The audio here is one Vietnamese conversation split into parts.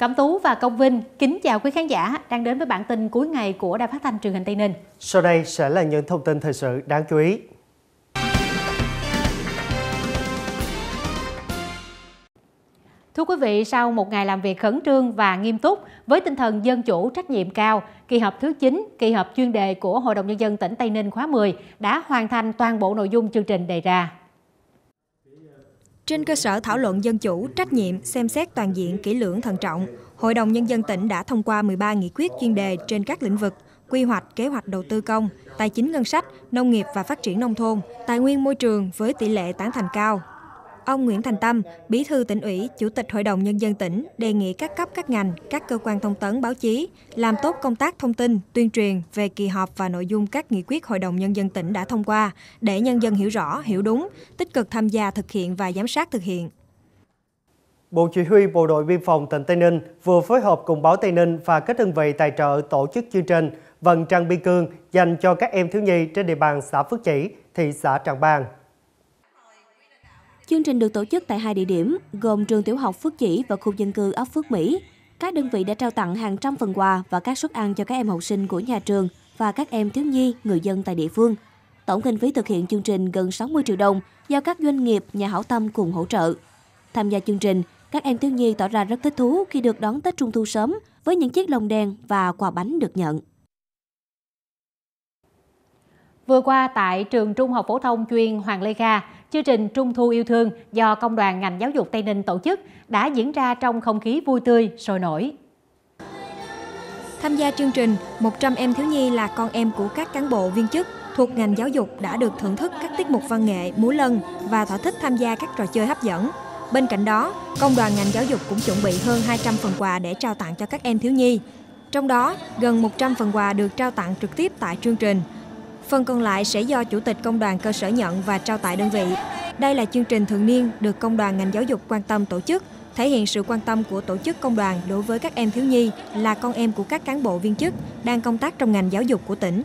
Cẩm Tú và Công Vinh kính chào quý khán giả đang đến với bản tin cuối ngày của Đài Phát thanh truyền hình Tây Ninh. Sau đây sẽ là những thông tin thời sự đáng chú ý. Thưa quý vị, sau một ngày làm việc khẩn trương và nghiêm túc với tinh thần dân chủ trách nhiệm cao, kỳ họp thứ 9, kỳ họp chuyên đề của Hội đồng Nhân dân tỉnh Tây Ninh khóa 10 đã hoàn thành toàn bộ nội dung chương trình đề ra. Trên cơ sở thảo luận dân chủ, trách nhiệm, xem xét toàn diện, kỹ lưỡng, thận trọng, Hội đồng Nhân dân tỉnh đã thông qua 13 nghị quyết chuyên đề trên các lĩnh vực quy hoạch, kế hoạch đầu tư công, tài chính ngân sách, nông nghiệp và phát triển nông thôn, tài nguyên môi trường với tỷ lệ tán thành cao, Ông Nguyễn Thành Tâm, Bí thư tỉnh ủy, Chủ tịch Hội đồng Nhân dân tỉnh đề nghị các cấp các ngành, các cơ quan thông tấn báo chí làm tốt công tác thông tin, tuyên truyền về kỳ họp và nội dung các nghị quyết Hội đồng Nhân dân tỉnh đã thông qua để nhân dân hiểu rõ, hiểu đúng, tích cực tham gia thực hiện và giám sát thực hiện. Bộ Chỉ huy Bộ đội Biên phòng tỉnh Tây Ninh vừa phối hợp cùng báo Tây Ninh và các đơn vị tài trợ tổ chức chương trình Vận Trăng Biên Cương dành cho các em thiếu nhi trên địa bàn xã Phước Chỉ, thị xã Tràng Bàng. Chương trình được tổ chức tại hai địa điểm, gồm trường tiểu học Phước Chỉ và khu dân cư ấp Phước Mỹ. Các đơn vị đã trao tặng hàng trăm phần quà và các suất ăn cho các em học sinh của nhà trường và các em thiếu nhi, người dân tại địa phương. Tổng kinh phí thực hiện chương trình gần 60 triệu đồng do các doanh nghiệp, nhà hảo tâm cùng hỗ trợ. Tham gia chương trình, các em thiếu nhi tỏ ra rất thích thú khi được đón Tết Trung Thu sớm với những chiếc lồng đèn và quà bánh được nhận. Vừa qua tại trường Trung học phổ thông chuyên Hoàng Lê Kha, chương trình Trung thu yêu thương do Công đoàn ngành giáo dục Tây Ninh tổ chức đã diễn ra trong không khí vui tươi, sôi nổi. Tham gia chương trình, 100 em thiếu nhi là con em của các cán bộ viên chức thuộc ngành giáo dục đã được thưởng thức các tiết mục văn nghệ, múa lân và thỏa thích tham gia các trò chơi hấp dẫn. Bên cạnh đó, công đoàn ngành giáo dục cũng chuẩn bị hơn 200 phần quà để trao tặng cho các em thiếu nhi. Trong đó, gần 100 phần quà được trao tặng trực tiếp tại chương trình – Phần còn lại sẽ do Chủ tịch Công đoàn cơ sở nhận và trao tại đơn vị. Đây là chương trình thường niên được Công đoàn ngành giáo dục quan tâm tổ chức, thể hiện sự quan tâm của tổ chức công đoàn đối với các em thiếu nhi là con em của các cán bộ viên chức đang công tác trong ngành giáo dục của tỉnh.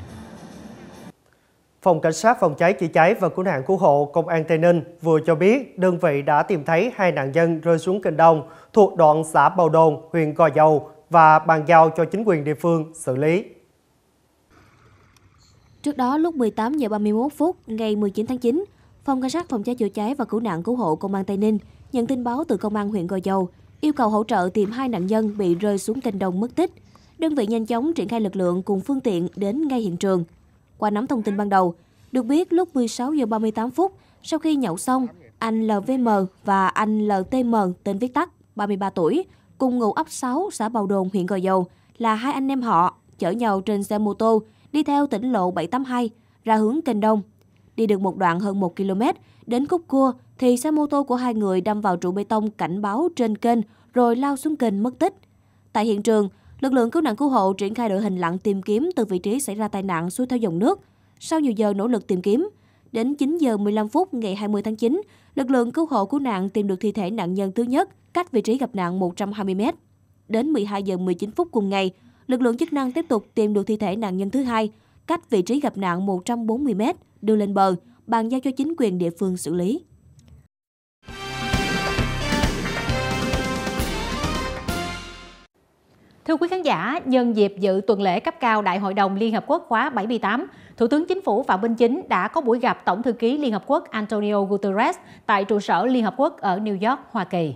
Phòng Cảnh sát Phòng cháy chữa cháy và Cứu nạn Cứu hộ Công an Tây Ninh vừa cho biết đơn vị đã tìm thấy hai nạn nhân rơi xuống kênh đông thuộc đoạn xã Bào Đồn, huyện Gò Dầu và bàn giao cho chính quyền địa phương xử lý. Trước đó, lúc 18 giờ 31 phút ngày 19 tháng 9, Phòng Cảnh sát Phòng cháy chữa cháy và Cứu nạn Cứu hộ Công an Tây Ninh nhận tin báo từ Công an huyện Gò Dầu yêu cầu hỗ trợ tìm hai nạn nhân bị rơi xuống kênh đồng mất tích. Đơn vị nhanh chóng triển khai lực lượng cùng phương tiện đến ngay hiện trường. Qua nắm thông tin ban đầu, được biết lúc 16 giờ 38 phút, sau khi nhậu xong, anh LVM và anh LTM tên viết tắt, 33 tuổi, cùng ngụ ấp 6, xã Bào Đồn, huyện Gò Dầu là hai anh em họ chở nhau trên xe mô tô đi theo tỉnh lộ 782 ra hướng kênh Đông. Đi được một đoạn hơn 1 km, đến khúc cua thì xe mô tô của hai người đâm vào trụ bê tông cảnh báo trên kênh rồi lao xuống kênh mất tích. Tại hiện trường, lực lượng cứu nạn cứu hộ triển khai đội hình lặn tìm kiếm từ vị trí xảy ra tai nạn xuôi theo dòng nước. Sau nhiều giờ nỗ lực tìm kiếm, đến 9 giờ 15 phút ngày 20 tháng 9, lực lượng cứu hộ cứu nạn tìm được thi thể nạn nhân thứ nhất cách vị trí gặp nạn 120 m. Đến 12 giờ 19 phút cùng ngày, lực lượng chức năng tiếp tục tìm được thi thể nạn nhân thứ hai, cách vị trí gặp nạn 140 m, đưa lên bờ, bàn giao cho chính quyền địa phương xử lý. Thưa quý khán giả, nhân dịp dự tuần lễ cấp cao Đại hội đồng Liên Hợp Quốc khóa 78, Thủ tướng Chính phủ Phạm Minh Chính đã có buổi gặp Tổng thư ký Liên Hợp Quốc Antonio Guterres tại trụ sở Liên Hợp Quốc ở New York, Hoa Kỳ.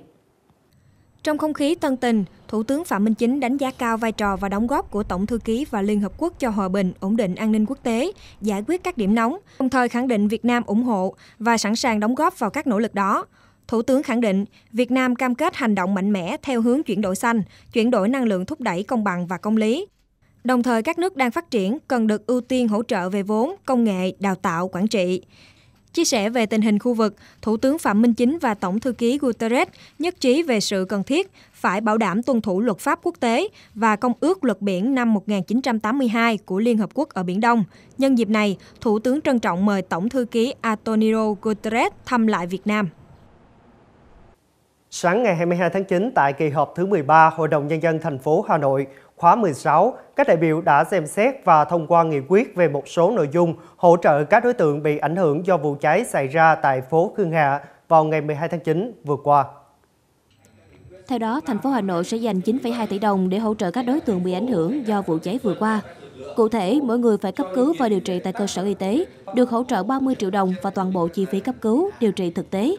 Trong không khí tân tình, Thủ tướng Phạm Minh Chính đánh giá cao vai trò và đóng góp của Tổng thư ký và Liên Hợp Quốc cho hòa bình, ổn định an ninh quốc tế, giải quyết các điểm nóng, đồng thời khẳng định Việt Nam ủng hộ và sẵn sàng đóng góp vào các nỗ lực đó. Thủ tướng khẳng định, Việt Nam cam kết hành động mạnh mẽ theo hướng chuyển đổi xanh, chuyển đổi năng lượng thúc đẩy công bằng và công lý. Đồng thời các nước đang phát triển cần được ưu tiên hỗ trợ về vốn, công nghệ, đào tạo, quản trị. Chia sẻ về tình hình khu vực, Thủ tướng Phạm Minh Chính và Tổng thư ký Guterres nhất trí về sự cần thiết phải bảo đảm tuân thủ luật pháp quốc tế và Công ước Luật Biển năm 1982 của Liên Hợp Quốc ở Biển Đông. Nhân dịp này, Thủ tướng trân trọng mời Tổng thư ký Antonio Guterres thăm lại Việt Nam. Sáng ngày 22 tháng 9 tại kỳ họp thứ 13 Hội đồng Nhân dân thành phố Hà Nội, khóa 16, các đại biểu đã xem xét và thông qua nghị quyết về một số nội dung hỗ trợ các đối tượng bị ảnh hưởng do vụ cháy xảy ra tại phố Khương Hạ vào ngày 12 tháng 9 vừa qua. Theo đó, thành phố Hà Nội sẽ dành 9,2 tỷ đồng để hỗ trợ các đối tượng bị ảnh hưởng do vụ cháy vừa qua. Cụ thể, mỗi người phải cấp cứu và điều trị tại cơ sở y tế, được hỗ trợ 30 triệu đồng và toàn bộ chi phí cấp cứu, điều trị thực tế.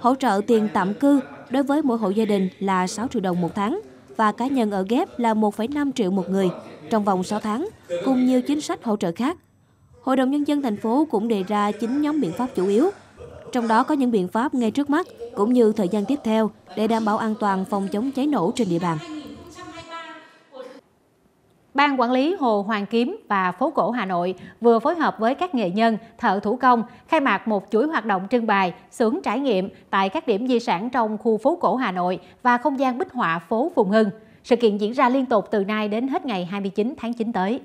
Hỗ trợ tiền tạm cư đối với mỗi hộ gia đình là 6 triệu đồng một tháng và cá nhân ở ghép là 1,5 triệu một người trong vòng 6 tháng, cùng nhiều chính sách hỗ trợ khác. Hội đồng Nhân dân thành phố cũng đề ra 9 nhóm biện pháp chủ yếu, trong đó có những biện pháp ngay trước mắt cũng như thời gian tiếp theo để đảm bảo an toàn phòng chống cháy nổ trên địa bàn. Ban Quản lý Hồ Hoàng Kiếm và Phố Cổ Hà Nội vừa phối hợp với các nghệ nhân, thợ thủ công khai mạc một chuỗi hoạt động trưng bày, xưởng trải nghiệm tại các điểm di sản trong khu phố cổ Hà Nội và không gian bích họa phố Phùng Hưng. Sự kiện diễn ra liên tục từ nay đến hết ngày 29 tháng 9 tới.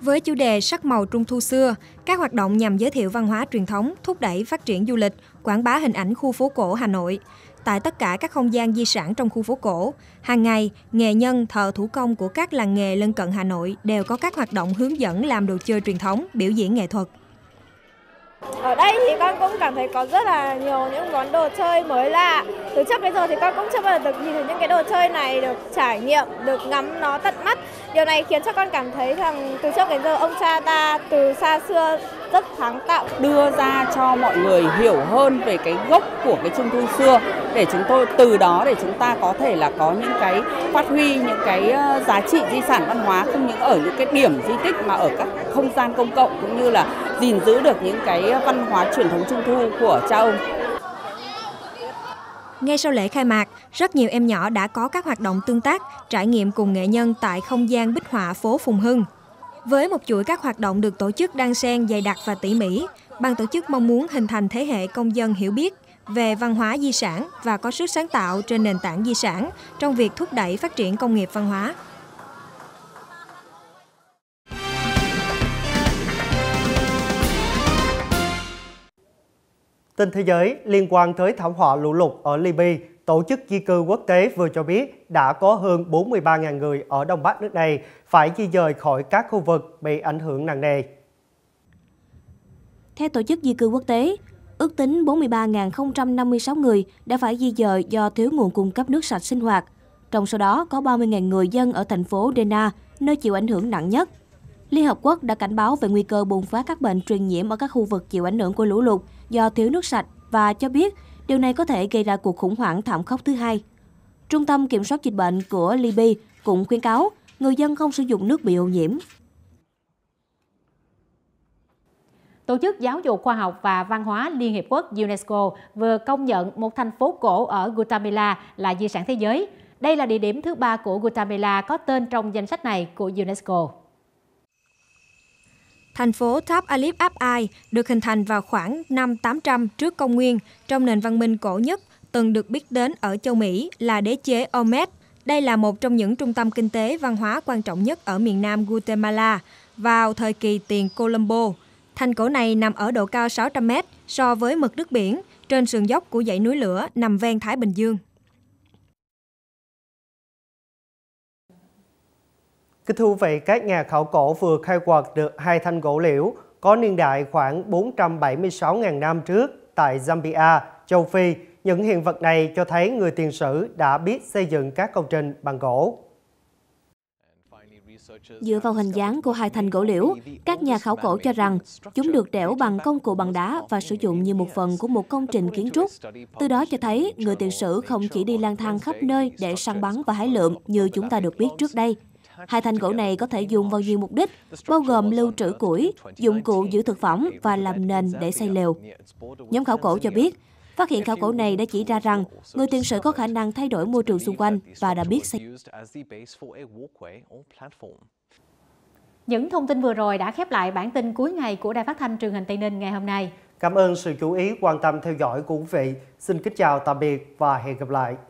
Với chủ đề sắc màu Trung Thu xưa, các hoạt động nhằm giới thiệu văn hóa truyền thống, thúc đẩy phát triển du lịch, quảng bá hình ảnh khu phố cổ Hà Nội tại tất cả các không gian di sản trong khu phố cổ. Hàng ngày, nghệ nhân, thợ thủ công của các làng nghề lân cận Hà Nội đều có các hoạt động hướng dẫn làm đồ chơi truyền thống, biểu diễn nghệ thuật. Ở đây thì con cũng cảm thấy có rất là nhiều những món đồ chơi mới lạ. Từ trước bây giờ thì con cũng chưa bao giờ được nhìn thấy những cái đồ chơi này, được trải nghiệm, được ngắm nó tận mắt. Điều này khiến cho con cảm thấy rằng từ trước đến giờ ông cha ta từ xa xưa rất sáng tạo đưa ra cho mọi người hiểu hơn về cái gốc của cái trung thu xưa để chúng tôi từ đó để chúng ta có thể là có những cái phát huy những cái ờ, giá trị di sản văn hóa không những ở những cái điểm di tích mà ở các không gian công cộng cũng như là gìn giữ được những cái văn hóa truyền thống Trung Thu của cha ông. Ngay sau lễ khai mạc, rất nhiều em nhỏ đã có các hoạt động tương tác, trải nghiệm cùng nghệ nhân tại không gian bích họa phố Phùng Hưng. Với một chuỗi các hoạt động được tổ chức đan xen dày đặc và tỉ mỉ, ban tổ chức mong muốn hình thành thế hệ công dân hiểu biết về văn hóa di sản và có sức sáng tạo trên nền tảng di sản trong việc thúc đẩy phát triển công nghiệp văn hóa. Tin thế giới liên quan tới thảm họa lũ lụt ở Libya, Tổ chức Di cư Quốc tế vừa cho biết đã có hơn 43.000 người ở Đông Bắc nước này phải di dời khỏi các khu vực bị ảnh hưởng nặng nề. Theo Tổ chức Di cư Quốc tế, ước tính 43.056 người đã phải di dời do thiếu nguồn cung cấp nước sạch sinh hoạt. Trong số đó có 30.000 người dân ở thành phố Dena, nơi chịu ảnh hưởng nặng nhất. Liên Hợp Quốc đã cảnh báo về nguy cơ bùng phát các bệnh truyền nhiễm ở các khu vực chịu ảnh hưởng của lũ lụt, do thiếu nước sạch và cho biết điều này có thể gây ra cuộc khủng hoảng thảm khốc thứ hai. Trung tâm Kiểm soát Dịch bệnh của Libya cũng khuyến cáo người dân không sử dụng nước bị ô nhiễm. Tổ chức Giáo dục Khoa học và Văn hóa Liên Hiệp Quốc UNESCO vừa công nhận một thành phố cổ ở Guatemala là di sản thế giới. Đây là địa điểm thứ ba của Guatemala có tên trong danh sách này của UNESCO. Thành phố Tháp Alip Abay được hình thành vào khoảng năm 800 trước công nguyên trong nền văn minh cổ nhất từng được biết đến ở châu Mỹ là đế chế Olmec. Đây là một trong những trung tâm kinh tế văn hóa quan trọng nhất ở miền nam Guatemala vào thời kỳ tiền Colombo. Thành cổ này nằm ở độ cao 600 m so với mực nước biển trên sườn dốc của dãy núi lửa nằm ven Thái Bình Dương. Kính thưa quý vị, các nhà khảo cổ vừa khai quật được hai thanh gỗ liễu có niên đại khoảng 476.000 năm trước tại Zambia, châu Phi. Những hiện vật này cho thấy người tiền sử đã biết xây dựng các công trình bằng gỗ. Dựa vào hình dáng của hai thanh gỗ liễu, các nhà khảo cổ cho rằng chúng được đẽo bằng công cụ bằng đá và sử dụng như một phần của một công trình kiến trúc. Từ đó cho thấy người tiền sử không chỉ đi lang thang khắp nơi để săn bắn và hái lượm như chúng ta được biết trước đây. Hai thanh gỗ này có thể dùng vào nhiều mục đích, bao gồm lưu trữ củi, dụng cụ giữ thực phẩm và làm nền để xây lều. Nhóm khảo cổ cho biết, Phát hiện khảo cổ này đã chỉ ra rằng người tiền sử có khả năng thay đổi môi trường xung quanh và đã biết xây. Những thông tin vừa rồi đã khép lại bản tin cuối ngày của Đài Phát thanh truyền hình Tây Ninh ngày hôm nay. Cảm ơn sự chú ý quan tâm theo dõi của quý vị. Xin kính chào tạm biệt và hẹn gặp lại.